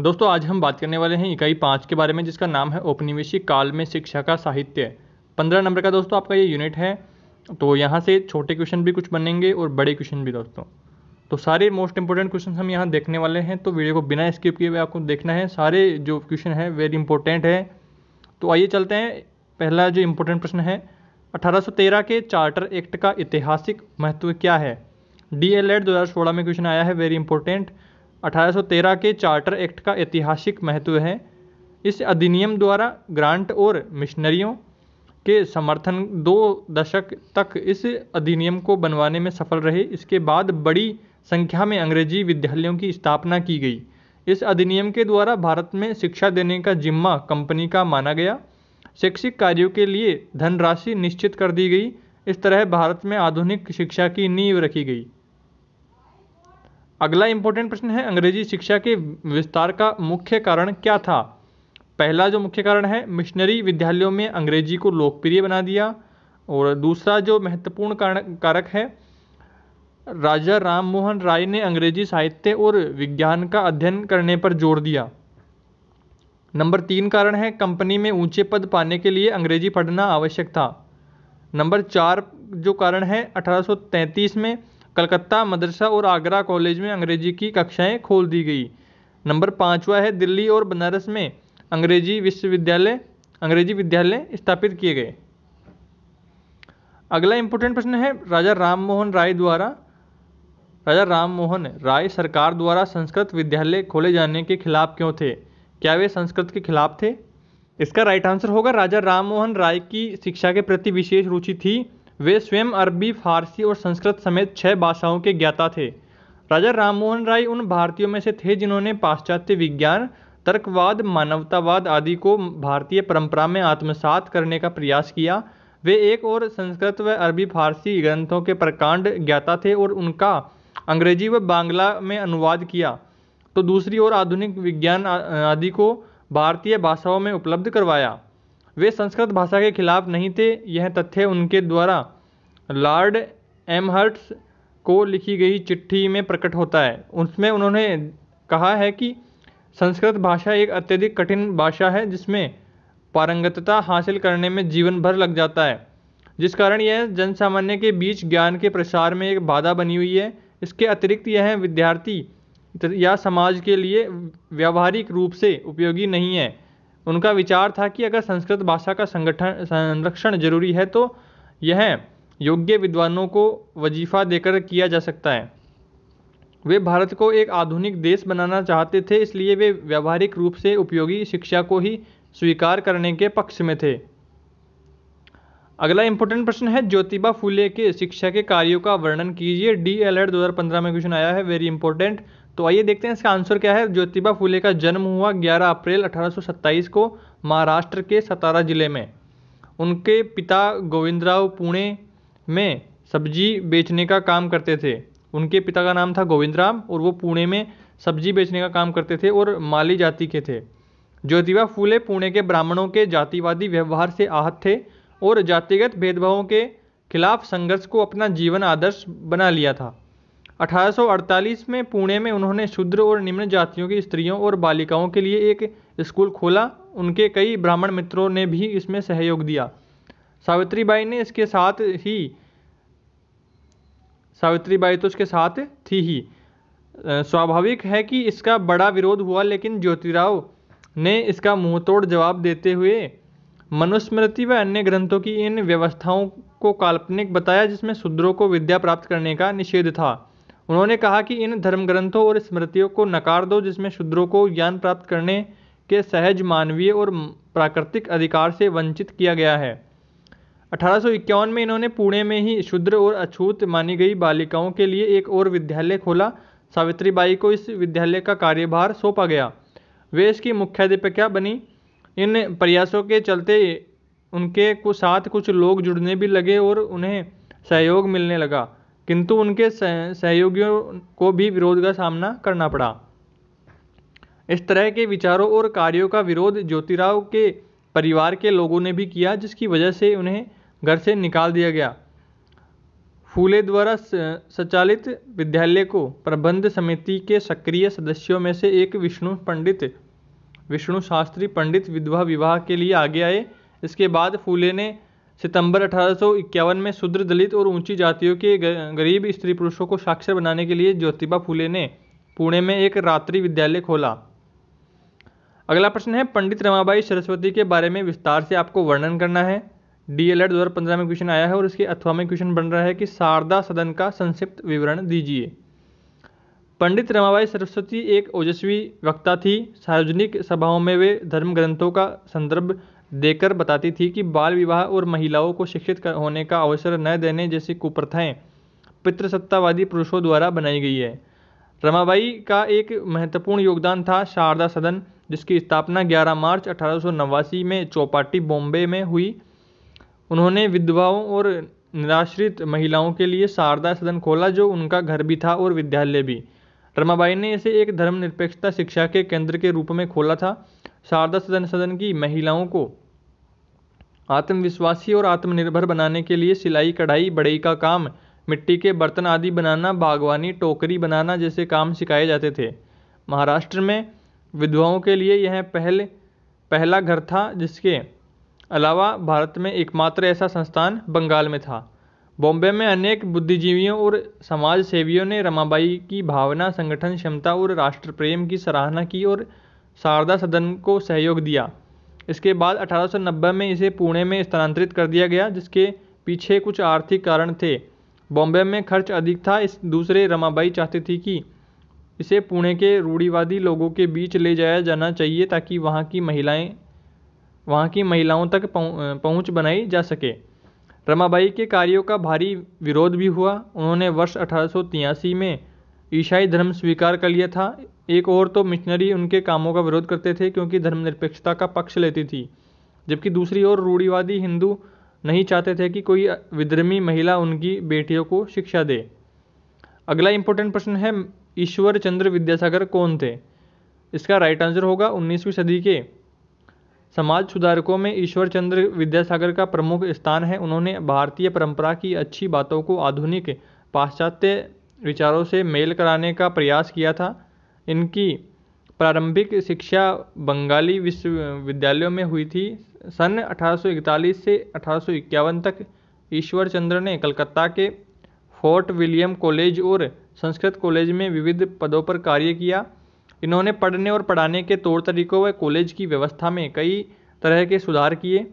दोस्तों आज हम बात करने वाले हैं इकाई पाँच के बारे में जिसका नाम है औपनिवेशिक काल में शिक्षा का साहित्य पंद्रह नंबर का दोस्तों आपका ये यूनिट है तो यहाँ से छोटे क्वेश्चन भी कुछ बनेंगे और बड़े क्वेश्चन भी दोस्तों तो सारे मोस्ट इंपॉर्टेंट क्वेश्चन हम यहाँ देखने वाले हैं तो वीडियो को बिना स्किप किए हुए आपको देखना है सारे जो क्वेश्चन है वेरी इंपॉर्टेंट है तो आइए चलते हैं पहला जो इम्पोर्टेंट प्रश्न है 1813 के चार्टर एक्ट का ऐतिहासिक महत्व क्या है डी एल एड दो में क्वेश्चन आया है वेरी इंपॉर्टेंट 1813 के चार्टर एक्ट का ऐतिहासिक महत्व है इस अधिनियम द्वारा ग्रांट और मिशनरियों के समर्थन दो दशक तक इस अधिनियम को बनवाने में सफल रहे इसके बाद बड़ी संख्या में अंग्रेजी विद्यालयों की स्थापना की गई इस अधिनियम के द्वारा भारत में शिक्षा देने का जिम्मा कंपनी का माना गया शैक्षिक कार्यों के लिए धनराशि निश्चित कर दी गई इस तरह भारत में आधुनिक शिक्षा की नींव रखी गई अगला इंपॉर्टेंट प्रश्न है अंग्रेजी शिक्षा के विस्तार का मुख्य कारण क्या था पहला जो मुख्य कारण है मिशनरी विद्यालयों में अंग्रेजी को लोकप्रिय बना दिया और दूसरा जो महत्वपूर्ण कारण कारक है राजा राम मोहन राय ने अंग्रेजी साहित्य और विज्ञान का अध्ययन करने पर जोर दिया नंबर तीन कारण है कंपनी में ऊंचे पद पाने के लिए अंग्रेजी पढ़ना आवश्यक था नंबर चार जो कारण है 1833 में कलकत्ता मदरसा और आगरा कॉलेज में अंग्रेजी की कक्षाएं खोल दी गई नंबर पाँचवा है दिल्ली और बनारस में अंग्रेजी विश्वविद्यालय अंग्रेजी विद्यालय स्थापित किए गए अगला इंपोर्टेंट प्रश्न है राजा राम मोहन राय द्वारा राजा राम मोहन राय सरकार द्वारा संस्कृत विद्यालय खोले जाने के खिलाफ क्यों थे क्या वे संस्कृत के खिलाफ थे इसका राइट आंसर होगा राजा राम मोहन राय की शिक्षा के प्रति विशेष रुचि थी वे स्वयं अरबी फारसी और संस्कृत समेत छह भाषाओं के ज्ञाता थे राजा राममोहन राय उन भारतीयों में से थे जिन्होंने पाश्चात्य विज्ञान तर्कवाद मानवतावाद आदि को भारतीय परंपरा में आत्मसात करने का प्रयास किया वे एक और संस्कृत व अरबी फारसी ग्रंथों के प्रकांड ज्ञाता थे और उनका अंग्रेजी व बांग्ला में अनुवाद किया तो दूसरी ओर आधुनिक विज्ञान आदि को भारतीय भाषाओं में उपलब्ध करवाया वे संस्कृत भाषा के खिलाफ नहीं थे यह तथ्य उनके द्वारा लॉर्ड एमहर्ट्स को लिखी गई चिट्ठी में प्रकट होता है उसमें उन्होंने कहा है कि संस्कृत भाषा एक अत्यधिक कठिन भाषा है जिसमें पारंगतता हासिल करने में जीवन भर लग जाता है जिस कारण यह जनसामान्य के बीच ज्ञान के प्रसार में एक बाधा बनी हुई है इसके अतिरिक्त यह विद्यार्थी या समाज के लिए व्यावहारिक रूप से उपयोगी नहीं है उनका विचार था कि अगर संस्कृत भाषा का संगठन संरक्षण जरूरी है तो यह योग्य विद्वानों को वजीफा देकर किया जा सकता है वे भारत को एक आधुनिक देश बनाना चाहते थे इसलिए वे व्यावहारिक रूप से उपयोगी शिक्षा को ही स्वीकार करने के पक्ष में थे अगला इंपॉर्टेंट प्रश्न है ज्योतिबा फूले के शिक्षा के कार्यों का वर्णन कीजिए डी एल एड दो में क्वेश्चन आया है वेरी इंपॉर्टेंट तो आइए देखते हैं इसका आंसर क्या है ज्योतिबा फुले का जन्म हुआ 11 अप्रैल 1827 को महाराष्ट्र के सतारा जिले में उनके पिता गोविंदराव पुणे में सब्जी बेचने का काम करते थे उनके पिता का नाम था गोविंदराम और वो पुणे में सब्जी बेचने का काम करते थे और माली जाति के थे ज्योतिबा फूले पुणे के ब्राह्मणों के जातिवादी व्यवहार से आहत थे और जातिगत भेदभावों के खिलाफ संघर्ष को अपना जीवन आदर्श बना लिया था 1848 में पुणे में उन्होंने शूद्र और निम्न जातियों की स्त्रियों और बालिकाओं के लिए एक स्कूल खोला उनके कई ब्राह्मण मित्रों ने भी इसमें सहयोग दिया सावित्रीबाई ने इसके साथ ही सावित्रीबाई तो उसके साथ थी ही स्वाभाविक है कि इसका बड़ा विरोध हुआ लेकिन ज्योतिराव ने इसका मुंहतोड़ जवाब देते हुए मनुस्मृति व अन्य ग्रंथों की इन व्यवस्थाओं को काल्पनिक बताया जिसमें शूद्रों को विद्या प्राप्त करने का निषेध था उन्होंने कहा कि इन धर्मग्रंथों और स्मृतियों को नकार दो जिसमें शूद्रों को ज्ञान प्राप्त करने के सहज मानवीय और प्राकृतिक अधिकार से वंचित किया गया है अठारह में इन्होंने पुणे में ही शूद्र और अछूत मानी गई बालिकाओं के लिए एक और विद्यालय खोला सावित्रीबाई को इस विद्यालय का कार्यभार सौंपा गया वे इसकी मुख्याध्यापिका बनी इन प्रयासों के चलते उनके साथ कुछ लोग जुड़ने भी लगे और उन्हें सहयोग मिलने लगा किंतु उनके सहयोगियों को भी विरोध का सामना करना पड़ा इस तरह के विचारों और कार्यों का विरोध ज्योतिराव के परिवार के लोगों ने भी किया जिसकी वजह से उन्हें घर से निकाल दिया गया फूले द्वारा संचालित विद्यालय को प्रबंध समिति के सक्रिय सदस्यों में से एक विष्णु पंडित विष्णु शास्त्री पंडित विधवा विवाह के लिए आगे आए इसके बाद फूले ने सितंबर अठारह में शुद्र दलित और ऊंची जातियों के गरीब स्त्री पुरुषों को साक्षर बनाने के लिए ज्योतिबा फूले ने पुणे में एक रात्रि विद्यालय खोला अगला प्रश्न है पंडित रमाबाई सरस्वती के बारे में विस्तार से आपको वर्णन करना है डी एल एड में क्वेश्चन आया है और इसके अथवा में क्वेश्चन बन रहा है कि शारदा सदन का संक्षिप्त विवरण दीजिए पंडित रमाबाई सरस्वती एक ओजस्वी वक्ता थी सार्वजनिक सभाओं में वे धर्म ग्रंथों का संदर्भ देकर बताती थी कि बाल विवाह और महिलाओं को शिक्षित होने का अवसर न देने जैसी कुप्रथाएं पितृसत्तावादी पुरुषों द्वारा बनाई गई है रमाबाई का एक महत्वपूर्ण योगदान था शारदा सदन जिसकी स्थापना 11 मार्च अठारह में चौपाटी बॉम्बे में हुई उन्होंने विधवाओं और निराश्रित महिलाओं के लिए शारदा सदन खोला जो उनका घर भी था और विद्यालय भी रमाबाई ने इसे एक धर्मनिरपेक्षता शिक्षा के केंद्र के रूप में खोला था शारदा सदन सदन की महिलाओं को आत्मविश्वासी और आत्मनिर्भर बनाने के लिए सिलाई कढ़ाई बड़ई का काम मिट्टी के बर्तन आदि बनाना बागवानी टोकरी बनाना जैसे काम सिखाए जाते थे महाराष्ट्र में विधवाओं के लिए यह पहल पहला घर था जिसके अलावा भारत में एकमात्र ऐसा संस्थान बंगाल में था बॉम्बे में अनेक बुद्धिजीवियों और समाज सेवियों ने रमाबाई की भावना संगठन क्षमता और राष्ट्रप्रेम की सराहना की और शारदा सदन को सहयोग दिया इसके बाद 1890 में इसे पुणे में स्थानांतरित कर दिया गया जिसके पीछे कुछ आर्थिक कारण थे बॉम्बे में खर्च अधिक था इस दूसरे रमाबाई चाहती थी कि इसे पुणे के रूढ़ीवादी लोगों के बीच ले जाया जाना चाहिए ताकि वहाँ की महिलाएं वहाँ की महिलाओं तक पहुँच बनाई जा सके रमाबाई के कार्यों का भारी विरोध भी हुआ उन्होंने वर्ष अठारह में ईसाई धर्म स्वीकार कर लिया था एक और तो मिशनरी उनके कामों का विरोध करते थे क्योंकि धर्मनिरपेक्षता का पक्ष लेती थी जबकि दूसरी ओर रूढ़ीवादी हिंदू नहीं चाहते थे कि कोई विद्रमी महिला उनकी बेटियों को शिक्षा दे अगला इंपॉर्टेंट प्रश्न है ईश्वर चंद्र विद्यासागर कौन थे इसका राइट आंसर होगा 19वीं सदी के समाज सुधारकों में ईश्वर चंद्र विद्यासागर का प्रमुख स्थान है उन्होंने भारतीय परंपरा की अच्छी बातों को आधुनिक पाश्चात्य विचारों से मेल कराने का प्रयास किया था इनकी प्रारंभिक शिक्षा बंगाली विश्वविद्यालयों में हुई थी सन 1841 से अठारह तक ईश्वर चंद्र ने कलकत्ता के फोर्ट विलियम कॉलेज और संस्कृत कॉलेज में विविध पदों पर कार्य किया इन्होंने पढ़ने और पढ़ाने के तौर तरीकों व कॉलेज की व्यवस्था में कई तरह के सुधार किए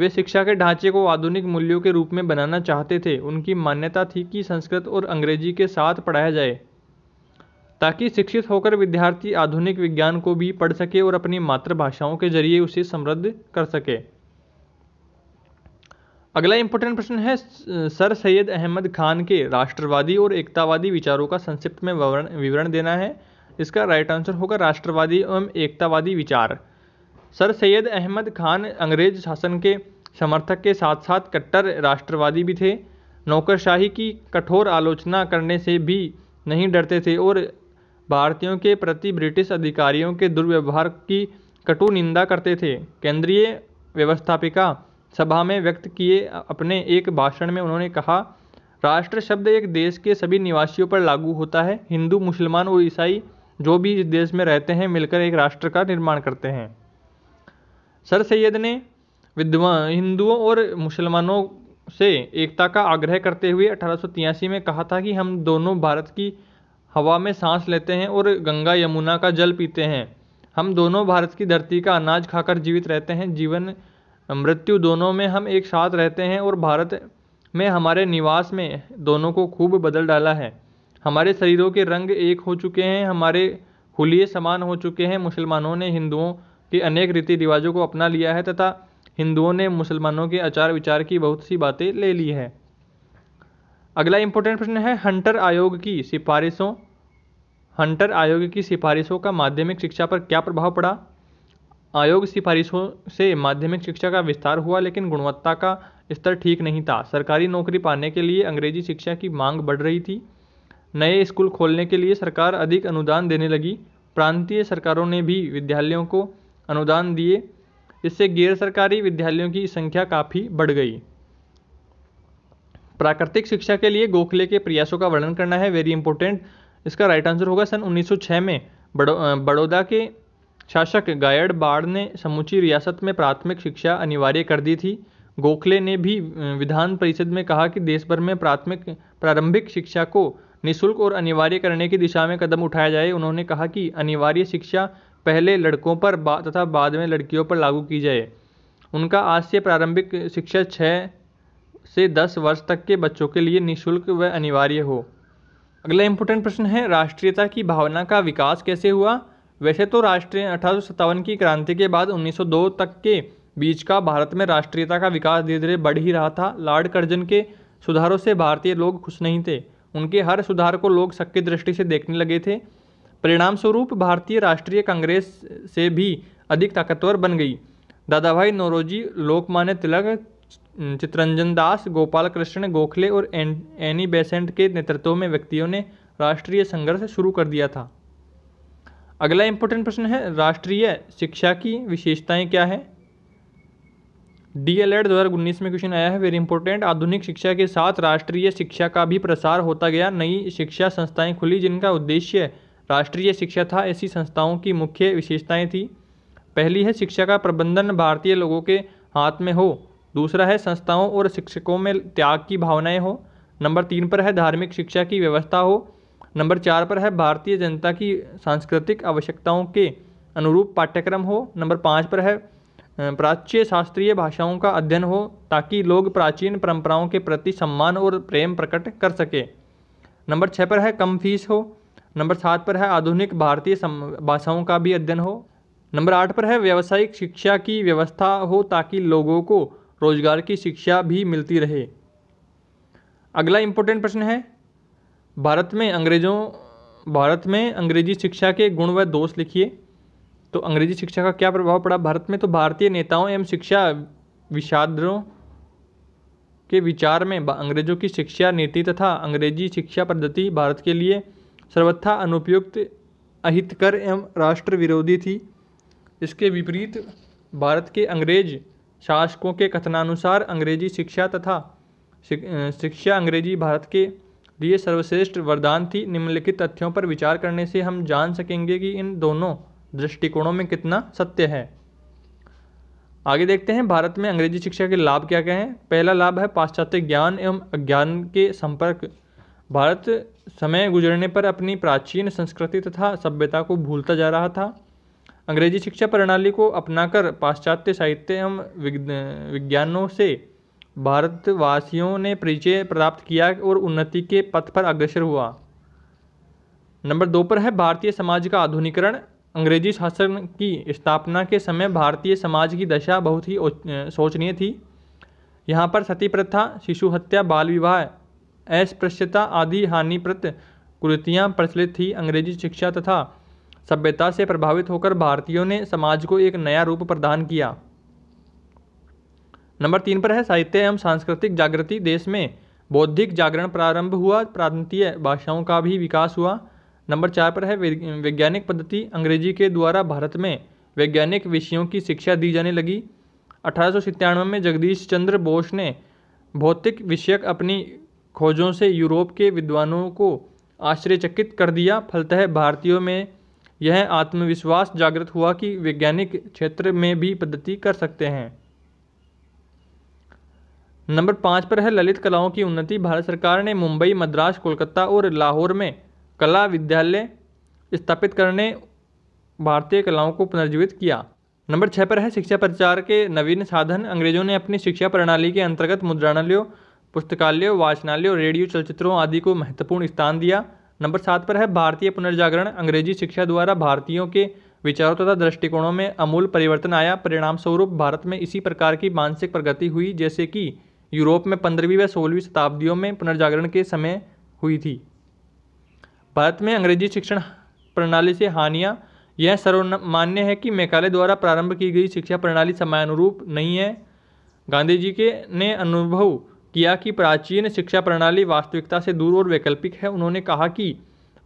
वे शिक्षा के ढांचे को आधुनिक मूल्यों के रूप में बनाना चाहते थे उनकी मान्यता थी कि संस्कृत और अंग्रेजी के साथ पढ़ाया जाए ताकि शिक्षित होकर विद्यार्थी आधुनिक विज्ञान को भी पढ़ सके और अपनी मातृभाषाओं के जरिए उसे समृद्ध कर सके अगला इंपॉर्टेंट प्रश्न है सर सैयद अहमद खान के राष्ट्रवादी और एकतावादी विचारों का संक्षिप्त में विवरण देना है इसका राइट आंसर होगा राष्ट्रवादी एवं एकतावादी विचार सर सैयद अहमद खान अंग्रेज शासन के समर्थक के साथ साथ कट्टर राष्ट्रवादी भी थे नौकरशाही की कठोर आलोचना करने से भी नहीं डरते थे और भारतीयों के प्रति ब्रिटिश अधिकारियों के दुर्व्यवहार की कटु निंदा करते थे केंद्रीय व्यवस्थापिका सभा में व्यक्त किए अपने एक भाषण में उन्होंने कहा राष्ट्र शब्द एक देश के सभी निवासियों पर लागू होता है हिंदू मुसलमान और ईसाई जो भी इस देश में रहते हैं मिलकर एक राष्ट्र का निर्माण करते हैं सर सैयद ने विद्वान हिंदुओं और मुसलमानों से एकता का आग्रह करते हुए अठारह में कहा था कि हम दोनों भारत की हवा में सांस लेते हैं और गंगा यमुना का जल पीते हैं हम दोनों भारत की धरती का अनाज खाकर जीवित रहते हैं जीवन मृत्यु दोनों में हम एक साथ रहते हैं और भारत में हमारे निवास में दोनों को खूब बदल डाला है हमारे शरीरों के रंग एक हो चुके हैं हमारे हुलिये समान हो चुके हैं मुसलमानों ने हिंदुओं कि अनेक रीति रिवाजों को अपना लिया है तथा हिंदुओं ने मुसलमानों के आचार विचार की बहुत सी बातें ले ली है अगला इंपॉर्टेंट प्रश्न है हंटर आयोग की सिफारिशों हंटर आयोग की सिफारिशों का माध्यमिक शिक्षा पर क्या प्रभाव पड़ा आयोग सिफारिशों से माध्यमिक शिक्षा का विस्तार हुआ लेकिन गुणवत्ता का स्तर ठीक नहीं था सरकारी नौकरी पाने के लिए अंग्रेजी शिक्षा की मांग बढ़ रही थी नए स्कूल खोलने के लिए सरकार अधिक अनुदान देने लगी प्रांतीय सरकारों ने भी विद्यालयों को अनुदान दिए इससे गैर सरकारी विद्यालयों की संख्या काफ़ी बढ़ गई प्राकृतिक शिक्षा के लिए गोखले के प्रयासों का वर्णन करना है वेरी इंपॉर्टेंट इसका राइट आंसर होगा सन 1906 में बड़ो बड़ौदा के शासक गायड बाड़ ने समूची रियासत में प्राथमिक शिक्षा अनिवार्य कर दी थी गोखले ने भी विधान परिषद में कहा कि देश भर में प्राथमिक प्रारंभिक शिक्षा को निःशुल्क और अनिवार्य करने की दिशा में कदम उठाया जाए उन्होंने कहा कि अनिवार्य शिक्षा पहले लड़कों पर बा, तथा बाद में लड़कियों पर लागू की जाए उनका आज से प्रारंभिक शिक्षा छः से दस वर्ष तक के बच्चों के लिए निःशुल्क व अनिवार्य हो अगला इंपॉर्टेंट प्रश्न है राष्ट्रीयता की भावना का विकास कैसे हुआ वैसे तो राष्ट्रीय अठारह की क्रांति के बाद 1902 तक के बीच का भारत में राष्ट्रीयता का विकास धीरे धीरे बढ़ ही रहा था लॉर्ड कर्जन के सुधारों से भारतीय लोग खुश नहीं थे उनके हर सुधार को लोग सक्की दृष्टि से देखने लगे थे परिणाम स्वरूप भारतीय राष्ट्रीय कांग्रेस से भी अधिक ताकतवर बन गई दादा भाई नौरोजी लोकमान्य तिलक चित्रंजन दास गोपाल कृष्ण गोखले और एनी बेसेंट के नेतृत्व में व्यक्तियों ने राष्ट्रीय संघर्ष शुरू कर दिया था अगला इंपॉर्टेंट प्रश्न है राष्ट्रीय शिक्षा की विशेषताएं क्या है डी एल एड दो में क्वेश्चन आया है वेरी इंपॉर्टेंट आधुनिक शिक्षा के साथ राष्ट्रीय शिक्षा का भी प्रसार होता गया नई शिक्षा संस्थाएं खुली जिनका उद्देश्य राष्ट्रीय शिक्षा था ऐसी संस्थाओं की मुख्य विशेषताएं थी पहली है शिक्षा का प्रबंधन भारतीय लोगों के हाथ में हो दूसरा है संस्थाओं और शिक्षकों में त्याग की भावनाएं हो नंबर तीन पर है धार्मिक शिक्षा की व्यवस्था हो नंबर चार पर है भारतीय जनता की सांस्कृतिक आवश्यकताओं के अनुरूप पाठ्यक्रम हो नंबर पाँच पर है प्राच्य शास्त्रीय भाषाओं का अध्ययन हो ताकि लोग प्राचीन परंपराओं के प्रति सम्मान और प्रेम प्रकट कर सके नंबर छः पर है कम फीस हो नंबर सात पर है आधुनिक भारतीय भाषाओं का भी अध्ययन हो नंबर आठ पर है व्यावसायिक शिक्षा की व्यवस्था हो ताकि लोगों को रोजगार की शिक्षा भी मिलती रहे अगला इम्पोर्टेंट प्रश्न है भारत में अंग्रेजों भारत में अंग्रेजी शिक्षा के गुण व दोष लिखिए तो अंग्रेजी शिक्षा का क्या प्रभाव पड़ा भारत में तो भारतीय नेताओं एवं शिक्षा विषादों के विचार में अंग्रेजों की शिक्षा नीति तथा अंग्रेजी शिक्षा पद्धति भारत के लिए सर्वथा अनुपयुक्त अहितकर एवं राष्ट्र विरोधी थी इसके विपरीत भारत के अंग्रेज शासकों के कथनानुसार अंग्रेजी शिक्षा तथा शिक्षा अंग्रेजी भारत के लिए सर्वश्रेष्ठ वरदान थी निम्नलिखित तथ्यों पर विचार करने से हम जान सकेंगे कि इन दोनों दृष्टिकोणों में कितना सत्य है आगे देखते हैं भारत में अंग्रेजी शिक्षा के लाभ क्या क्या हैं पहला लाभ है पाश्चात्य ज्ञान एवं अज्ञान के संपर्क भारत समय गुजरने पर अपनी प्राचीन संस्कृति तथा सभ्यता को भूलता जा रहा था अंग्रेजी शिक्षा प्रणाली को अपनाकर पाश्चात्य साहित्य एवं विज्ञानों से भारतवासियों ने परिचय प्राप्त किया और उन्नति के पथ पर अग्रसर हुआ नंबर दो पर है भारतीय समाज का आधुनिकरण अंग्रेजी शासन की स्थापना के समय भारतीय समाज की दशा बहुत ही शोचनीय थी यहाँ पर सती प्रथा शिशु हत्या बाल विवाह अस्पृश्यता आदि हानिप्रत कुरीतियाँ प्रचलित थी अंग्रेजी शिक्षा तथा सभ्यता से प्रभावित होकर भारतीयों ने समाज को एक नया रूप प्रदान किया नंबर तीन पर है साहित्य एवं सांस्कृतिक जागृति देश में बौद्धिक जागरण प्रारंभ हुआ प्रांतीय भाषाओं का भी विकास हुआ नंबर चार पर है वैज्ञानिक पद्धति अंग्रेजी के द्वारा भारत में वैज्ञानिक विषयों की शिक्षा दी जाने लगी अठारह में जगदीश चंद्र बोस ने भौतिक विषयक अपनी खोजों से यूरोप के विद्वानों को आश्चर्यचकित कर दिया फलतः भारतीयों में यह आत्मविश्वास जागृत हुआ कि वैज्ञानिक क्षेत्र में भी पद्धति कर सकते हैं नंबर पाँच पर है ललित कलाओं की उन्नति भारत सरकार ने मुंबई मद्रास कोलकाता और लाहौर में कला विद्यालय स्थापित करने भारतीय कलाओं को पुनर्जीवित किया नंबर छः पर है शिक्षा प्रचार के नवीन साधन अंग्रेजों ने अपनी शिक्षा प्रणाली के अंतर्गत मुद्रणालयों पुस्तकालयों वाचनालयों और रेडियो चलचित्रों आदि को महत्वपूर्ण स्थान दिया नंबर सात पर है भारतीय पुनर्जागरण अंग्रेजी शिक्षा द्वारा भारतीयों के विचारों तथा दृष्टिकोणों में अमूल परिवर्तन आया परिणाम स्वरूप भारत में इसी प्रकार की मानसिक प्रगति हुई जैसे कि यूरोप में पंद्रहवीं व सोलहवीं शताब्दियों में पुनर्जागरण के समय हुई थी भारत में अंग्रेजी शिक्षण प्रणाली से हानियाँ यह सर्वमान्य है कि मेकाले द्वारा प्रारंभ की गई शिक्षा प्रणाली समयानुरूप नहीं है गांधी जी के ने अनुभव किया कि प्राचीन शिक्षा प्रणाली वास्तविकता से दूर और वैकल्पिक है उन्होंने कहा कि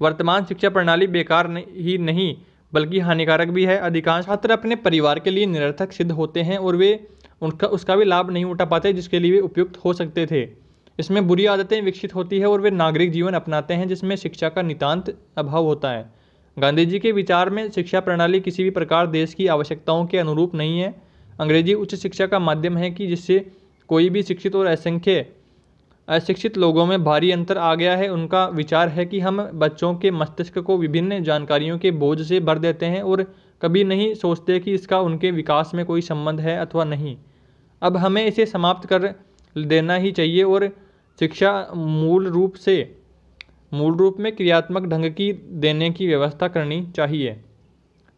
वर्तमान शिक्षा प्रणाली बेकार ही नहीं बल्कि हानिकारक भी है अधिकांश छात्र अपने परिवार के लिए निरर्थक सिद्ध होते हैं और वे उनका उसका भी लाभ नहीं उठा पाते जिसके लिए वे उपयुक्त हो सकते थे इसमें बुरी आदतें विकसित होती है और वे नागरिक जीवन अपनाते हैं जिसमें शिक्षा का नितांत अभाव होता है गांधी जी के विचार में शिक्षा प्रणाली किसी भी प्रकार देश की आवश्यकताओं के अनुरूप नहीं है अंग्रेजी उच्च शिक्षा का माध्यम है कि जिससे कोई भी शिक्षित और असंख्य अशिक्षित लोगों में भारी अंतर आ गया है उनका विचार है कि हम बच्चों के मस्तिष्क को विभिन्न जानकारियों के बोझ से भर देते हैं और कभी नहीं सोचते कि इसका उनके विकास में कोई संबंध है अथवा नहीं अब हमें इसे समाप्त कर देना ही चाहिए और शिक्षा मूल रूप से मूल रूप में क्रियात्मक ढंग की देने की व्यवस्था करनी चाहिए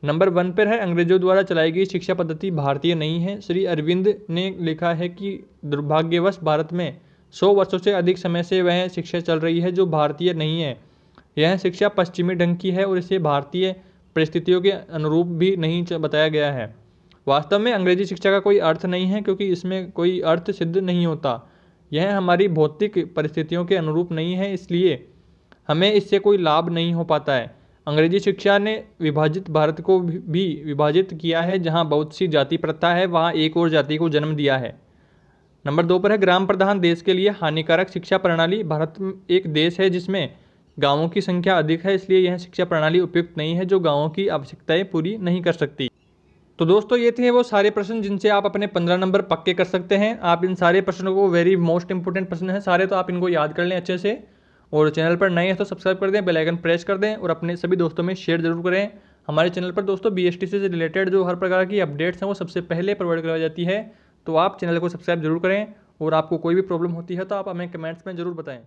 नंबर वन पर है अंग्रेजों द्वारा चलाई गई शिक्षा पद्धति भारतीय नहीं है श्री अरविंद ने लिखा है कि दुर्भाग्यवश भारत में सौ वर्षों से अधिक समय से वह शिक्षा चल रही है जो भारतीय नहीं है यह शिक्षा पश्चिमी ढंग की है और इसे भारतीय परिस्थितियों के अनुरूप भी नहीं बताया गया है वास्तव में अंग्रेजी शिक्षा का कोई अर्थ नहीं है क्योंकि इसमें कोई अर्थ सिद्ध नहीं होता यह हमारी भौतिक परिस्थितियों के अनुरूप नहीं है इसलिए हमें इससे कोई लाभ नहीं हो पाता है अंग्रेजी शिक्षा ने विभाजित भारत को भी विभाजित किया है जहाँ बहुत सी जाति प्रथा है वहाँ एक और जाति को जन्म दिया है नंबर दो पर है ग्राम प्रधान देश के लिए हानिकारक शिक्षा प्रणाली भारत एक देश है जिसमें गांवों की संख्या अधिक है इसलिए यह शिक्षा प्रणाली उपयुक्त नहीं है जो गांवों की आवश्यकताएं पूरी नहीं कर सकती तो दोस्तों ये थे वो सारे प्रश्न जिनसे आप अपने पंद्रह नंबर पक्के कर सकते हैं आप इन सारे प्रश्नों को वेरी मोस्ट इंपॉर्टेंट प्रश्न हैं सारे तो आप इनको याद कर लें अच्छे से और चैनल पर नए हैं तो सब्सक्राइब कर दें बेल आइकन प्रेस कर दें और अपने सभी दोस्तों में शेयर जरूर करें हमारे चैनल पर दोस्तों बी से रिलेटेड जो हर प्रकार की अपडेट्स हैं वो सबसे पहले प्रोवाइड करवाई जाती है तो आप चैनल को सब्सक्राइब जरूर करें और आपको कोई भी प्रॉब्लम होती है तो आप हमें कमेंट्स में ज़रूर बताएँ